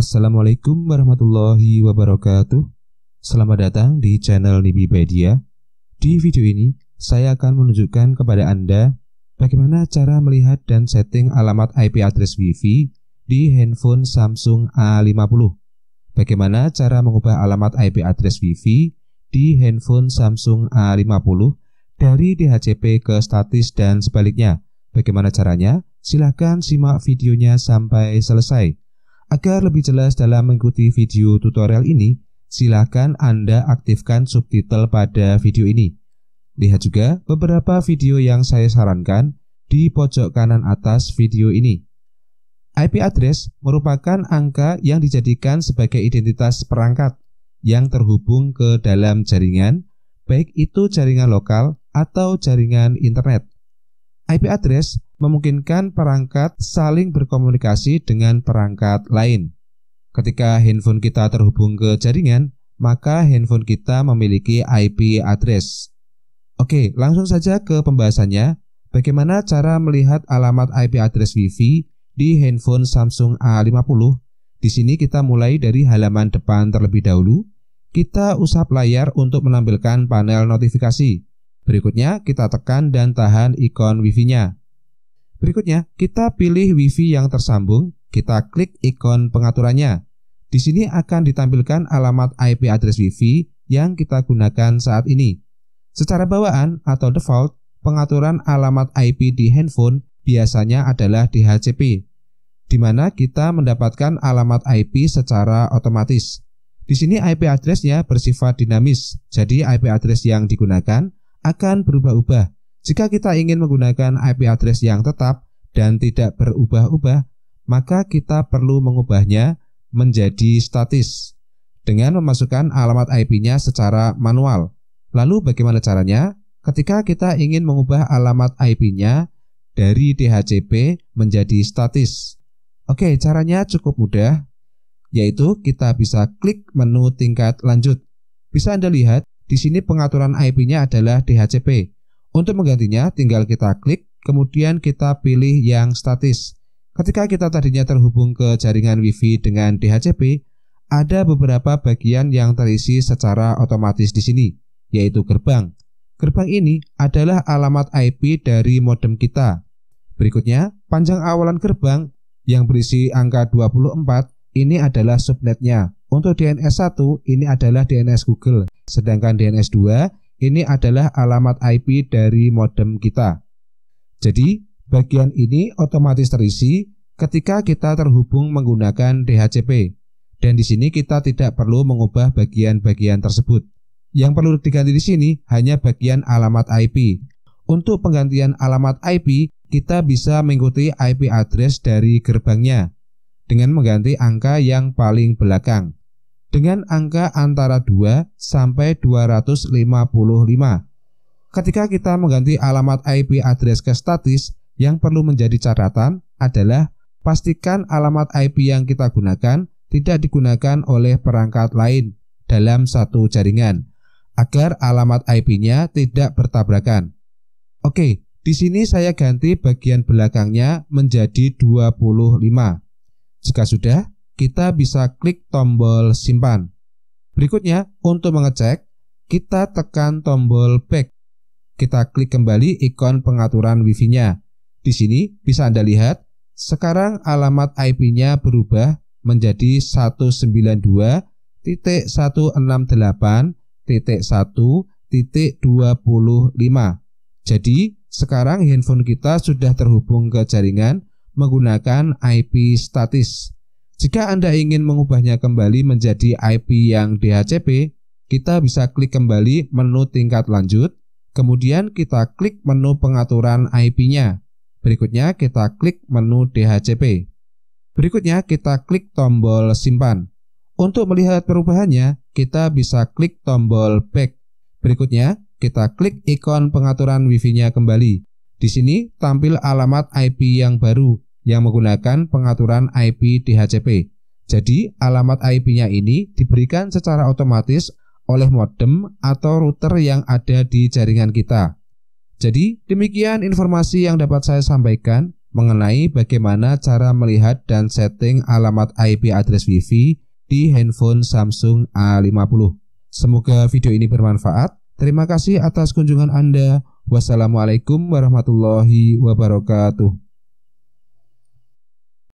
Assalamualaikum warahmatullahi wabarakatuh. Selamat datang di channel Nibibedia. Di video ini, saya akan menunjukkan kepada Anda bagaimana cara melihat dan setting alamat IP address WiFi di handphone Samsung A50. Bagaimana cara mengubah alamat IP address WiFi di handphone Samsung A50 dari DHCP ke statis dan sebaliknya. Bagaimana caranya? Silahkan simak videonya sampai selesai. Agar lebih jelas dalam mengikuti video tutorial ini, silakan Anda aktifkan subtitle pada video ini. Lihat juga beberapa video yang saya sarankan di pojok kanan atas video ini. IP address merupakan angka yang dijadikan sebagai identitas perangkat yang terhubung ke dalam jaringan, baik itu jaringan lokal atau jaringan internet. IP address memungkinkan perangkat saling berkomunikasi dengan perangkat lain. Ketika handphone kita terhubung ke jaringan, maka handphone kita memiliki IP address. Oke, langsung saja ke pembahasannya. Bagaimana cara melihat alamat IP address WiFi di handphone Samsung A50? Di sini kita mulai dari halaman depan terlebih dahulu. Kita usap layar untuk menampilkan panel notifikasi. Berikutnya, kita tekan dan tahan ikon Wi-Fi-nya. Berikutnya, kita pilih Wi-Fi yang tersambung, kita klik ikon pengaturannya. Di sini akan ditampilkan alamat IP address Wi-Fi yang kita gunakan saat ini. Secara bawaan atau default, pengaturan alamat IP di handphone biasanya adalah DHCP, di mana kita mendapatkan alamat IP secara otomatis. Di sini IP addressnya bersifat dinamis, jadi IP address yang digunakan akan berubah-ubah. Jika kita ingin menggunakan IP address yang tetap dan tidak berubah-ubah, maka kita perlu mengubahnya menjadi statis dengan memasukkan alamat IP-nya secara manual. Lalu bagaimana caranya? Ketika kita ingin mengubah alamat IP-nya dari DHCP menjadi statis. Oke, caranya cukup mudah, yaitu kita bisa klik menu tingkat lanjut. Bisa Anda lihat di sini pengaturan IP-nya adalah DHCP. Untuk menggantinya, tinggal kita klik, kemudian kita pilih yang statis. Ketika kita tadinya terhubung ke jaringan Wi-Fi dengan DHCP, ada beberapa bagian yang terisi secara otomatis di sini, yaitu gerbang. Gerbang ini adalah alamat IP dari modem kita. Berikutnya, panjang awalan gerbang yang berisi angka 24 ini adalah subnetnya. Untuk DNS 1 ini adalah DNS Google, sedangkan DNS 2 ini adalah alamat IP dari modem kita. Jadi, bagian ini otomatis terisi ketika kita terhubung menggunakan DHCP. Dan di sini kita tidak perlu mengubah bagian-bagian tersebut. Yang perlu diganti di sini hanya bagian alamat IP. Untuk penggantian alamat IP, kita bisa mengikuti IP address dari gerbangnya dengan mengganti angka yang paling belakang dengan angka antara 2 sampai 255. Ketika kita mengganti alamat IP address ke statis, yang perlu menjadi catatan adalah pastikan alamat IP yang kita gunakan tidak digunakan oleh perangkat lain dalam satu jaringan agar alamat IP-nya tidak bertabrakan. Oke, di sini saya ganti bagian belakangnya menjadi 25. Jika sudah, kita bisa klik tombol simpan. Berikutnya, untuk mengecek, kita tekan tombol back. Kita klik kembali ikon pengaturan Wi-Fi-nya. Di sini bisa Anda lihat, sekarang alamat IP-nya berubah menjadi 192.168.1.25. Jadi, sekarang handphone kita sudah terhubung ke jaringan menggunakan IP statis. Jika Anda ingin mengubahnya kembali menjadi IP yang DHCP, kita bisa klik kembali menu tingkat lanjut, kemudian kita klik menu pengaturan IP-nya. Berikutnya kita klik menu DHCP. Berikutnya kita klik tombol simpan. Untuk melihat perubahannya, kita bisa klik tombol back. Berikutnya, kita klik ikon pengaturan wi fi nya kembali. Di sini tampil alamat IP yang baru, yang menggunakan pengaturan IP DHCP. Jadi, alamat IP-nya ini diberikan secara otomatis oleh modem atau router yang ada di jaringan kita. Jadi, demikian informasi yang dapat saya sampaikan mengenai bagaimana cara melihat dan setting alamat IP address Wi-Fi di handphone Samsung A50. Semoga video ini bermanfaat. Terima kasih atas kunjungan Anda. Wassalamualaikum warahmatullahi wabarakatuh.